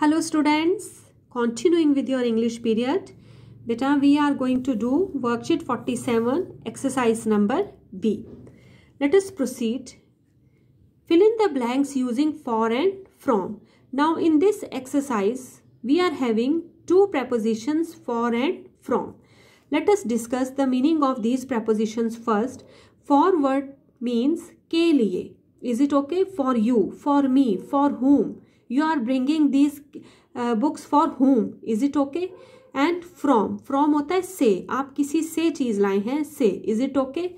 Hello students, continuing with your English period, beta we are going to do worksheet 47 exercise number B. Let us proceed. Fill in the blanks using for and from. Now in this exercise, we are having two prepositions for and from. Let us discuss the meaning of these prepositions first. For word means ke liye. Is it okay? For you, for me, for whom you are bringing these books for whom is it okay and from from होता है से आप किसी से चीज़ लाए हैं से is it okay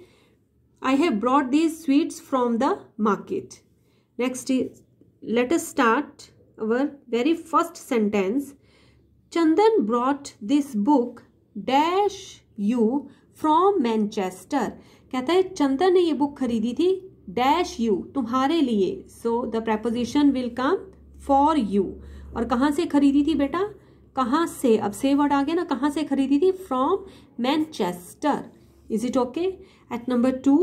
I have brought these sweets from the market next is let us start our very first sentence Chandan brought this book dash you from Manchester कहता है चंदन ने ये बुक खरीदी थी डैश यू तुम्हारे लिए so the preposition will come for you और कहाँ से खरीदी थी बेटा कहाँ से अब से वर्ड आ गया ना कहाँ से खरीदी थी from Manchester is it okay at number two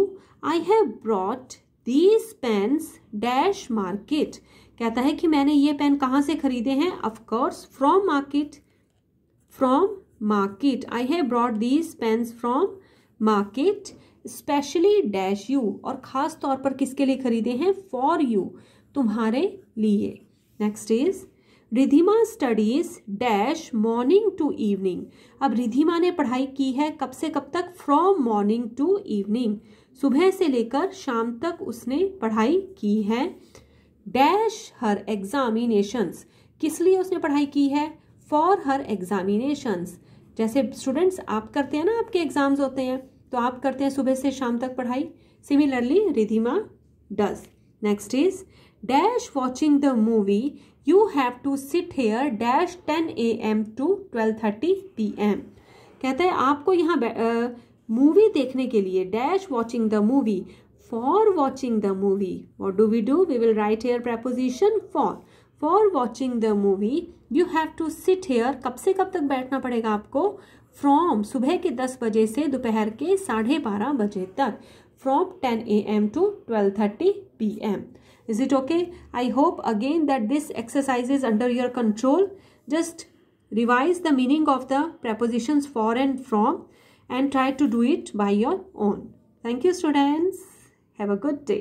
I have brought these pens dash market कहता है कि मैंने ये पेन कहाँ से खरीदे हैं of course from market from market I have brought these pens from market specially dash you और ख़ास तौर पर किसके लिए खरीदे हैं फॉर यू तुम्हारे लिए next is Ridhima studies dash morning to evening अब रिधिमा ने पढ़ाई की है कब से कब तक फ्रॉम मॉर्निंग टू इवनिंग सुबह से लेकर शाम तक उसने पढ़ाई की है डैश हर एग्जामिनेशंस किस लिए उसने पढ़ाई की है फॉर हर एग्जामिनेशंस जैसे स्टूडेंट्स आप करते हैं ना आपके एग्जाम्स होते हैं तो आप करते हैं सुबह से शाम तक पढ़ाई similarly Ridhima does next is dash watching the movie you have to sit here dash 10 am to 12:30 pm कहते हैं आपको यहाँ मूवी देखने के लिए dash watching the movie for watching the movie what do we do we will write here preposition for for watching the movie you have to sit here कब से कब तक बैठना पड़ेगा आपको फ्रॉम सुबह के दस बजे से दोपहर के साढ़े बारह बजे तक from 10 a.m. to 12.30 p.m. Is it okay? I hope again that this exercise is under your control. Just revise the meaning of the prepositions for and from and try to do it by your own. Thank you students. Have a good day.